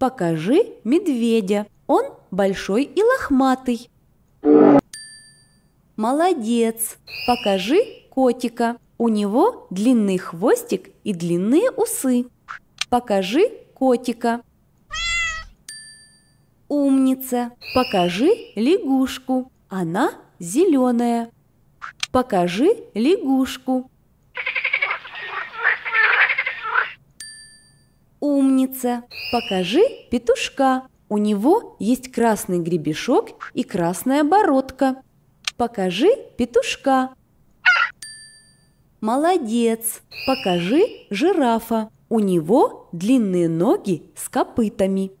Покажи медведя. Он большой и лохматый. Молодец! Покажи котика. У него длинный хвостик и длинные усы. Покажи котика. Умница! Покажи лягушку. Она зеленая. Покажи лягушку. Умница! Покажи петушка. У него есть красный гребешок и красная бородка. Покажи петушка. Молодец! Покажи жирафа. У него длинные ноги с копытами.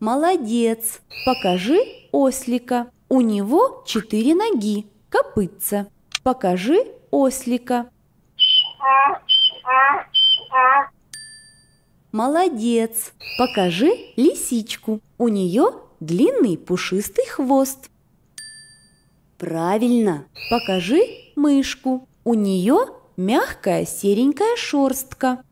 Молодец! Покажи ослика. У него четыре ноги, копытца. Покажи ослика. Молодец! Покажи лисичку. У нее длинный пушистый хвост. Правильно! Покажи мышку. У нее мягкая серенькая шерстка.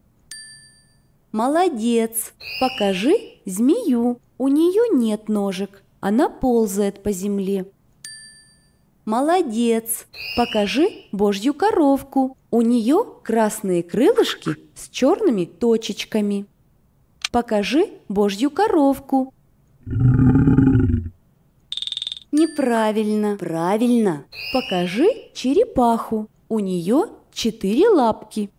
Молодец! Покажи змею. У нее нет ножек. Она ползает по земле. Молодец! Покажи божью коровку. У нее красные крылышки с черными точечками. Покажи божью коровку. Неправильно. Правильно. Покажи черепаху. У нее четыре лапки.